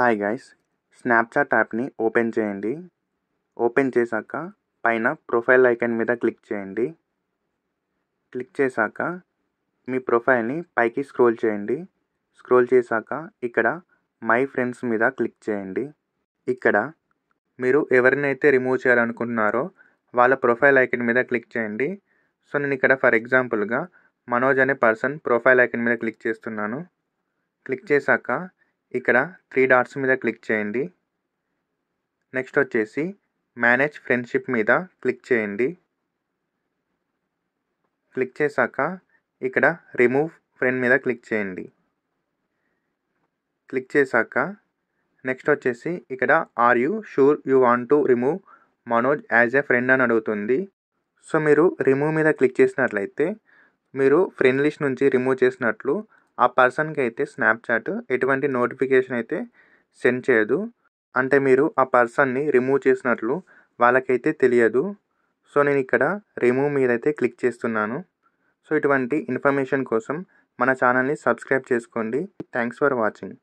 hi guys Snapchat యాప్ని open చేయండి open చేశాక పైన ప్రొఫైల్ ఐకాన్ మీద క్లిక్ చేయండి క్లిక్ చేశాక మీ ప్రొఫైల్ని పైకి స్క్రోల్ చేయండి స్క్రోల్ చేశాక ఇక్కడ మై ఫ్రెండ్స్ మీద క్లిక్ చేయండి ఇక్కడ మీరు ఎవరినైతే రిమూవ్ చేయాలనుకుంటున్నారో వాళ్ళ ప్రొఫైల్ ఐకన్ మీద క్లిక్ చేయండి సో నేను ఇక్కడ ఫర్ ఎగ్జాంపుల్గా మనోజ్ అనే పర్సన్ ప్రొఫైల్ ఐకన్ మీద క్లిక్ చేస్తున్నాను క్లిక్ చేశాక ఇక్కడ త్రీ డాట్స్ మీద క్లిక్ చేయండి నెక్స్ట్ వచ్చేసి మేనేజ్ ఫ్రెండ్షిప్ మీద క్లిక్ చేయండి క్లిక్ చేశాక ఇక్కడ రిమూవ్ ఫ్రెండ్ మీద క్లిక్ చేయండి క్లిక్ చేశాక నెక్స్ట్ వచ్చేసి ఇక్కడ are you sure you want to remove Manoj as a friend అని అడుగుతుంది సో మీరు రిమూవ్ మీద క్లిక్ చేసినట్లయితే మీరు ఫ్రెండ్ లిస్ట్ నుంచి రిమూవ్ చేసినట్లు ఆ పర్సన్కి అయితే స్నాప్చాట్ ఎటువంటి నోటిఫికేషన్ అయితే సెండ్ చేయదు అంటే మీరు ఆ పర్సన్ని రిమూవ్ చేసినట్లు వాళ్ళకైతే తెలియదు సో నేను ఇక్కడ రిమూవ్ మీద అయితే క్లిక్ చేస్తున్నాను సో ఇటువంటి ఇన్ఫర్మేషన్ కోసం మన ఛానల్ని సబ్స్క్రైబ్ చేసుకోండి థ్యాంక్స్ ఫర్ వాచింగ్